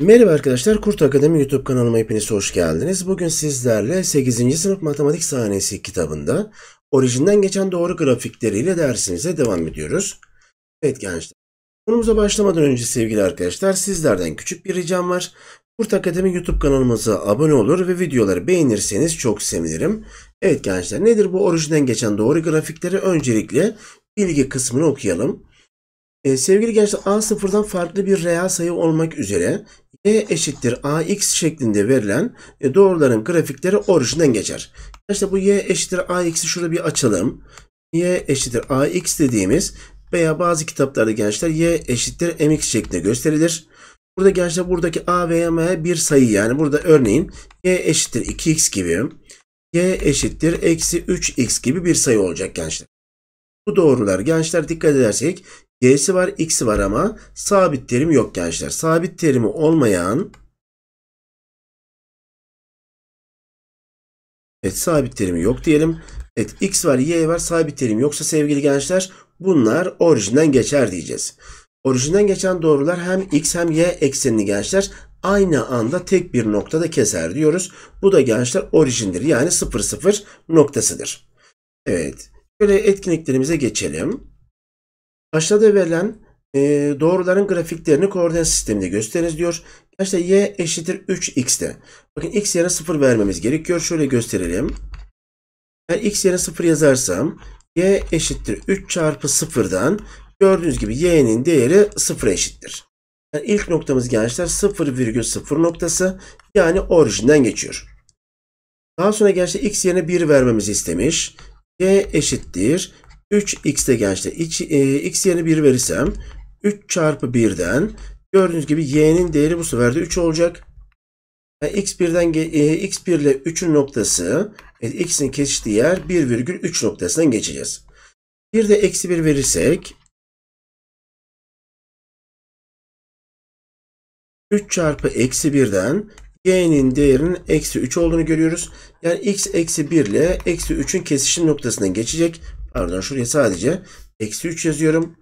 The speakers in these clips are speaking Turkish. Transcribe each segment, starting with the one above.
Merhaba arkadaşlar, Kurt Akademi YouTube kanalıma hepiniz hoş geldiniz. Bugün sizlerle 8. sınıf matematik sahnesi kitabında orijinden geçen doğru grafikleriyle dersimize devam ediyoruz. Evet gençler, Konumuza başlamadan önce sevgili arkadaşlar sizlerden küçük bir ricam var. Kurt Akademi YouTube kanalımıza abone olur ve videoları beğenirseniz çok sevinirim. Evet gençler nedir bu orijinden geçen doğru grafikleri? Öncelikle bilgi kısmını okuyalım. Ee, sevgili gençler a sıfırdan farklı bir reel sayı olmak üzere Y eşittir AX şeklinde verilen e, doğruların grafikleri orijinden geçer. İşte bu Y eşittir AX'i şurada bir açalım. Y eşittir AX dediğimiz veya bazı kitaplarda gençler Y eşittir MX şeklinde gösterilir. Burada gençler buradaki A ve M bir sayı yani. Burada örneğin Y eşittir 2X gibi. Y eşittir eksi 3X gibi bir sayı olacak gençler. Bu doğrular gençler dikkat edersek Y'si var X'i var ama sabit terim yok gençler. Sabit terimi olmayan Evet sabit terimi yok diyelim. Evet x var y var sabit terim yoksa sevgili gençler bunlar orijinden geçer diyeceğiz. Orijinden geçen doğrular hem x hem y eksenini gençler aynı anda tek bir noktada keser diyoruz. Bu da gençler orijindir yani 0 0 noktasıdır. Evet. Şöyle etkinliklerimize geçelim. Aşağıda verilen e, doğruların grafiklerini koordinat sisteminde gösteriniz diyor. Gençler y eşittir 3x'te. Bakın x yerine 0 vermemiz gerekiyor. Şöyle gösterelim. Eğer x yerine 0 yazarsam y eşittir 3 çarpı 0'dan Gördüğünüz gibi y'nin değeri 0 eşittir. Yani ilk noktamız gençler 0,0 noktası yani orijinden geçiyor. Daha sonra gençler x yerine 1 vermemizi istemiş. y eşittir. 3x'te gençler e, x yerine 1 verirsem 3 çarpı 1'den gördüğünüz gibi y'nin değeri bu sefer de 3 olacak. Yani x1'den e, x1 ile 3'ün noktası e, x'in kesiştiği yer 1,3 noktasından geçeceğiz. Bir de eksi 1 verirsek 3 çarpı eksi 1'den y'nin değerinin eksi 3 olduğunu görüyoruz. Yani x eksi 1 ile eksi 3'ün kesişim noktasından geçecek. Pardon şuraya sadece eksi 3 yazıyorum.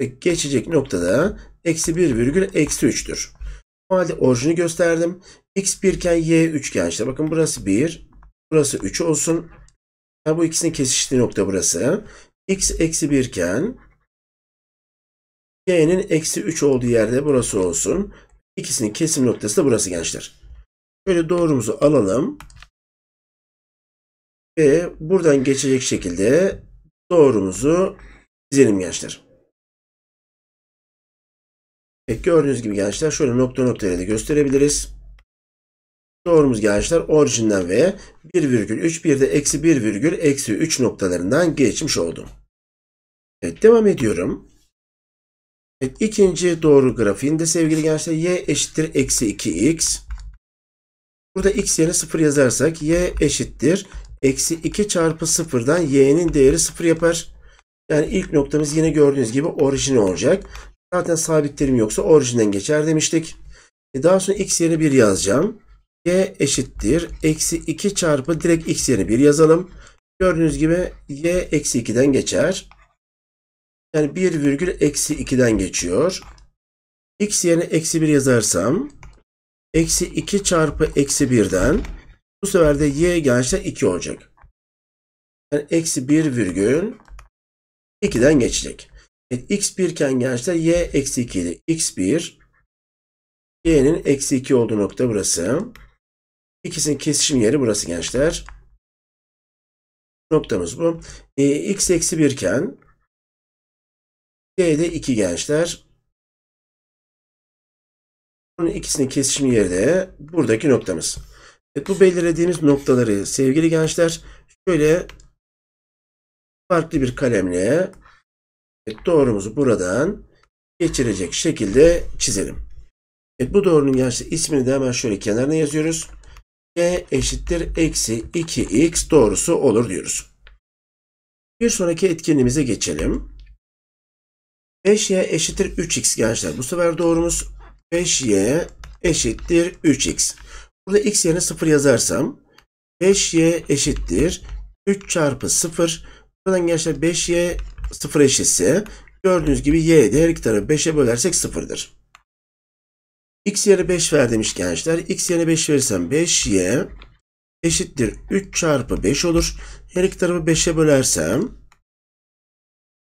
Ve geçecek noktada eksi 1 virgül eksi 3'tür. O halde orijini gösterdim. x 1 birken y 3 işte. Bakın burası 1. Burası 3 olsun. Yani bu ikisinin kesiştiği nokta burası. x eksi 1 iken y'nin eksi 3 olduğu yerde burası olsun. İkisinin kesim noktası da burası gençler. Böyle doğrumuzu alalım. Ve buradan geçecek şekilde doğrumuzu çizelim gençler. Evet, gördüğünüz gibi gençler şöyle nokta noktayla da gösterebiliriz. Doğrumuz gençler orijinden ve 1,3 bir de eksi 1, eksi 3 noktalarından geçmiş oldum. Evet devam ediyorum. Evet, ikinci doğru grafiğinde sevgili gençler y eşittir eksi 2x. Burada x yerine 0 yazarsak y eşittir. Eksi 2 çarpı 0'dan y'nin değeri 0 yapar. Yani ilk noktamız yine gördüğünüz gibi orijin olacak. Zaten sabit terim yoksa orijinden geçer demiştik. E, daha sonra x yerine 1 yazacağım. y eşittir. Eksi 2 çarpı direkt x yerine 1 yazalım. Gördüğünüz gibi y eksi 2'den geçer. Yani 1 virgül eksi 2'den geçiyor. X yerine eksi 1 yazarsam eksi 2 çarpı eksi 1'den bu sefer de y gençler 2 olacak. Yani eksi 1 virgül 2'den geçecek. Yani e, x1 iken gençler y eksi 2 idi. x1 y'nin eksi 2 olduğu nokta burası. İkisinin kesişim yeri burası gençler. Noktamız bu. E, x eksi 1 iken D'de iki gençler. Bunun ikisinin kesişim yeri de buradaki noktamız. Evet, bu belirlediğimiz noktaları sevgili gençler şöyle farklı bir kalemle evet, doğrumuzu buradan geçirecek şekilde çizelim. Evet, bu doğrunun gençler ismini de hemen şöyle kenarına yazıyoruz. C eşittir eksi 2x doğrusu olur diyoruz. Bir sonraki etkinliğimize geçelim. 5y eşittir 3x gençler. Bu sefer doğrumuz 5y eşittir 3x. Burada x yerine 0 yazarsam 5y eşittir 3 çarpı 0. Buradan gençler 5y 0 eşitse gördüğünüz gibi y de her iki tarafı 5'e bölersek 0'dır. x yerine 5 ver demiş gençler. x yerine 5 verirsem 5y eşittir 3 çarpı 5 olur. Her iki tarafı 5'e bölersem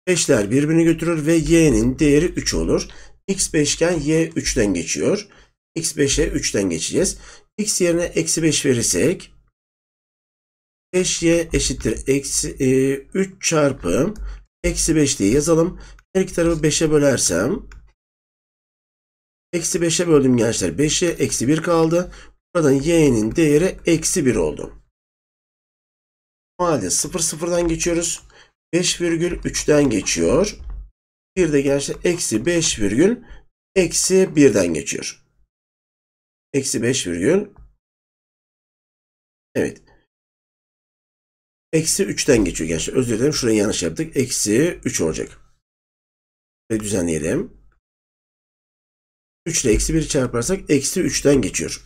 5'ler birbirini götürür ve y'nin değeri 3 olur. x beşgen y 3'ten geçiyor. x 5'e 3'ten geçeceğiz. x yerine eksi 5 verirsek 5y eşittir eksi e, 3 çarpı eksi 5 diye yazalım. Her iki tarafı 5'e bölersem eksi 5'e böldüm gençler. 5'e eksi 1 kaldı. Buradan y'nin değeri eksi 1 oldu. O halde 0 sıfır sıfırdan geçiyoruz. 5,3'ten geçiyor. Bir de gerçi eksi 5 eksi 1'den geçiyor. Eksi 5 Evet. Eksi 3'ten geçiyor gerçi. Özür dilerim. Şurayı yanlış yaptık. Eksi 3 olacak. Ve düzenleyelim. 3 ile eksi 1 çarparsak eksi 3'ten geçiyor.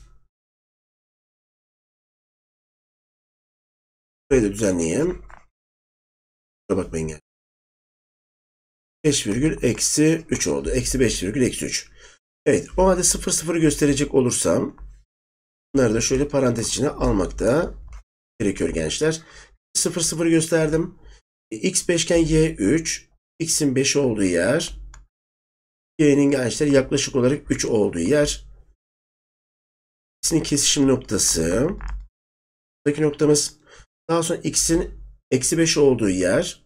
Burayı da düzenleyeyim bakmayın yani. 5 virgül eksi 3 oldu. Eksi 5 virgül eksi 3. Evet o halde 0 0 gösterecek olursam bunları da şöyle parantez içine almak da gerekiyor gençler. 0 0 gösterdim. E, x beşgen Y 3. X'in 5 olduğu yer. Y'nin gençler yaklaşık olarak 3 olduğu yer. X'in kesişim noktası. Buradaki noktamız. Daha sonra X'in eksi 5 olduğu yer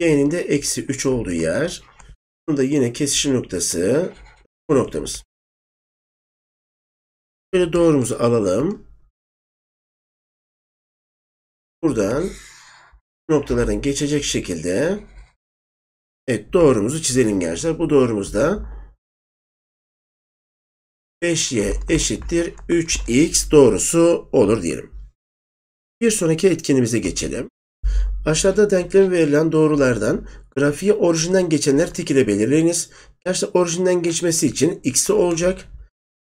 y'nin de eksi 3 olduğu yer. bunu da yine kesişim noktası bu noktamız. Şöyle doğrumuzu alalım. Buradan noktaların geçecek şekilde evet doğrumuzu çizelim gençler. Bu doğrumuzda 5y eşittir 3x doğrusu olur diyelim. Bir sonraki etkinimize geçelim. Aşağıda denklem verilen doğrulardan grafiği orijinden geçenler ile belirleyiniz. Gerçi orijinden geçmesi için x'i olacak,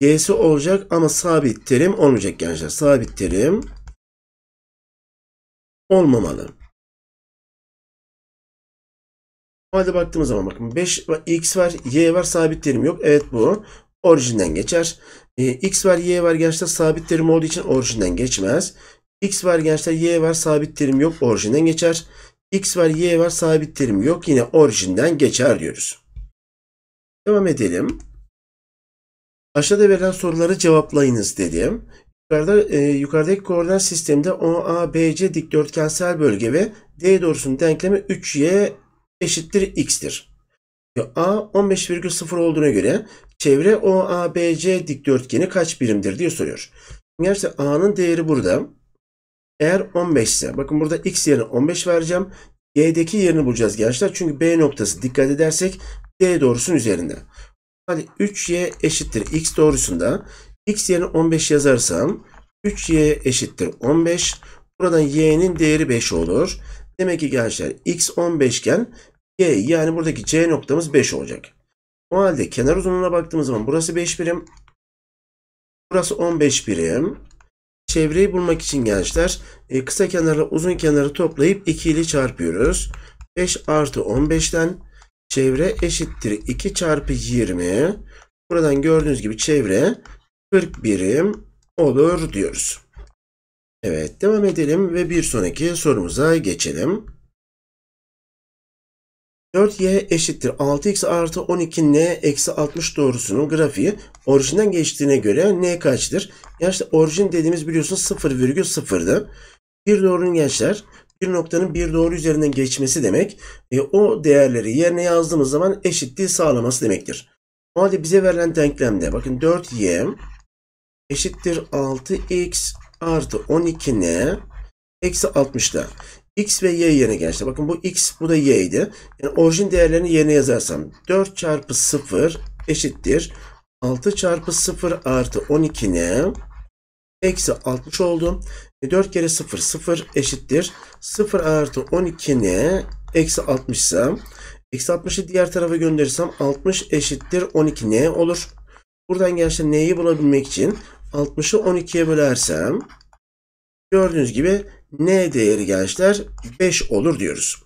y'si olacak ama sabit terim olmayacak gençler. Sabit terim olmamalı. O baktığımız zaman bakın 5 x var, y var, sabit terim yok. Evet bu orijinden geçer. E, x var, y var gerçekten sabit terim olduğu için orijinden geçmez. X var gençler y var sabit terim yok orijinden geçer. X var y var sabit terim yok yine orijinden geçer diyoruz. Devam edelim. Aşağıda verilen soruları cevaplayınız dedim. Yukarıda, e, yukarıdaki koordinat sisteminde OABC dikdörtgensel bölge ve D doğrusunun denklemi 3y eşittir x'tir. A 15,0 olduğuna göre çevre OABC dikdörtgeni kaç birimdir diye soruyor. Gerçi A'nın değeri burada. Eğer 15 ise bakın burada x yerine 15 vereceğim. Y'deki yerini bulacağız gençler. Çünkü B noktası dikkat edersek D doğrusunun üzerinde. Hadi 3y eşittir x doğrusunda x yerine 15 yazarsam 3y eşittir 15. Buradan y'nin değeri 5 olur. Demek ki gençler x 15 iken y yani buradaki c noktamız 5 olacak. O halde kenar uzunluğuna baktığımız zaman burası 5 birim. Burası 15 birim çevreyi bulmak için gençler e, kısa kenarla uzun kenarı toplayıp 2 ile çarpıyoruz. 5 artı 15'ten çevre eşittir 2 çarpı 20. Buradan gördüğünüz gibi çevre 40 birim olur diyoruz. Evet devam edelim ve bir sonraki sorumuza geçelim. 4y eşittir 6x artı 12n eksi 60 doğrusunun grafiği orijinden geçtiğine göre n kaçtır? Gençler orijin dediğimiz biliyorsunuz 0,0'dı. Bir doğrunun gençler bir noktanın bir doğru üzerinden geçmesi demek e, o değerleri yerine yazdığımız zaman eşitliği sağlaması demektir. O halde bize verilen denklemde bakın 4y eşittir 6x artı 12n eksi 60'da. X ve Y yerine gençler. Bakın bu X bu da Y Yani orijin değerlerini yerine yazarsam 4 çarpı 0 eşittir. 6 çarpı 0 artı 12 ne? Eksi 60 oldu. 4 kere 0 0 eşittir. 0 artı 12 ne? Eksi 60 ise eksi 60'ı diğer tarafa gönderirsem 60 eşittir 12 ne olur? Buradan gençler neyi bulabilmek için 60'ı 12'ye bölersem gördüğünüz gibi n değeri gençler 5 olur diyoruz.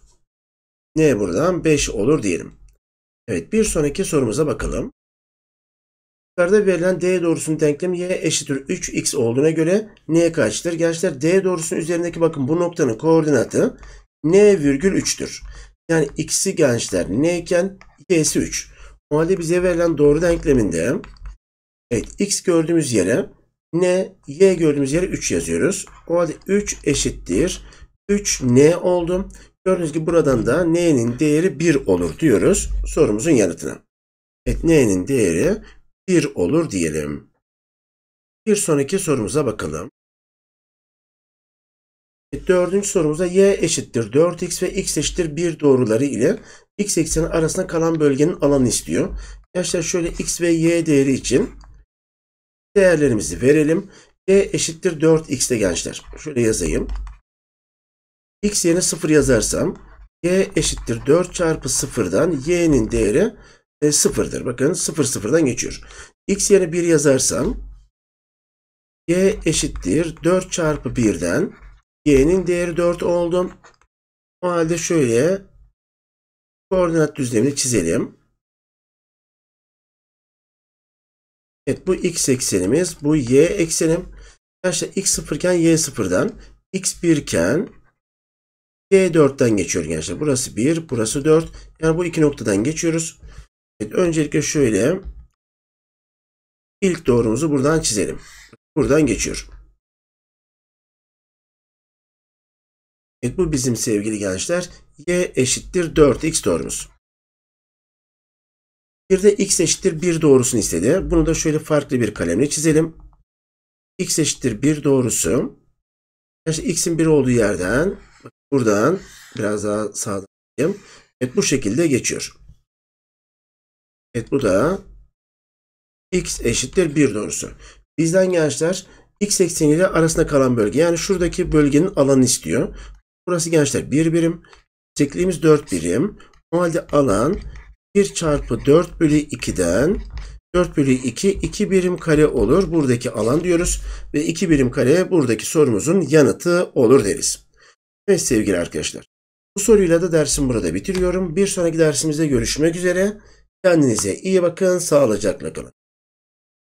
n buradan 5 olur diyelim. Evet bir sonraki sorumuza bakalım. Yukarıda verilen D doğrusunun denklemi y eşittir 3x olduğuna göre n kaçtır? Gençler D doğrusunun üzerindeki bakın bu noktanın koordinatı n virgül 3'tür. Yani x'i gençler n iken y'si 3. O halde bize verilen doğru denkleminde evet x gördüğümüz yere N, Y gördüğümüz yere 3 yazıyoruz. O halde 3 eşittir. 3 N oldu. Gördüğünüz gibi buradan da N'nin değeri 1 olur diyoruz sorumuzun yanıtına. Evet N'nin değeri 1 olur diyelim. Bir sonraki sorumuza bakalım. Dördüncü sorumuzda y eşittir 4x ve x eşittir 1 doğruları ile x ekseni arasında kalan bölgenin alanı istiyor. Arkadaşlar şöyle x ve y değeri için değerlerimizi verelim. C e eşittir 4x'te gençler. Şöyle yazayım. X yerine 0 yazarsam y eşittir 4 çarpı 0'dan y'nin değeri 0'dır. E, Bakın 0 0'dan geçiyor. X yerine 1 yazarsam y eşittir 4 çarpı 1'den y'nin değeri 4 oldu. O halde şöyle koordinat düzlemini çizelim. Evet bu x eksenimiz. Bu y eksenim. Arkadaşlar x sıfırken y sıfırdan. x birken y dörtten geçiyor gençler. Burası bir, burası dört. Yani bu iki noktadan geçiyoruz. Evet, öncelikle şöyle ilk doğrumuzu buradan çizelim. Buradan geçiyor. Evet bu bizim sevgili gençler y eşittir 4x doğrumuz. Bir de x eşittir 1 doğrusunu istedi. Bunu da şöyle farklı bir kalemle çizelim. x eşittir 1 doğrusu. İşte x'in 1 olduğu yerden buradan biraz daha sağdan Evet bu şekilde geçiyor. Evet bu da x eşittir 1 doğrusu. Bizden gençler x ekseniyle arasında kalan bölge. Yani şuradaki bölgenin alanı istiyor. Burası gençler 1 birim. Yüksekliğimiz 4 birim. O halde alan 1 çarpı 4 bölü 2'den 4 bölü 2 2 birim kare olur. Buradaki alan diyoruz ve 2 birim kare buradaki sorumuzun yanıtı olur deriz. Evet sevgili arkadaşlar. Bu soruyla da dersim burada bitiriyorum. Bir sonraki dersimizde görüşmek üzere. Kendinize iyi bakın. Sağlıcakla kalın.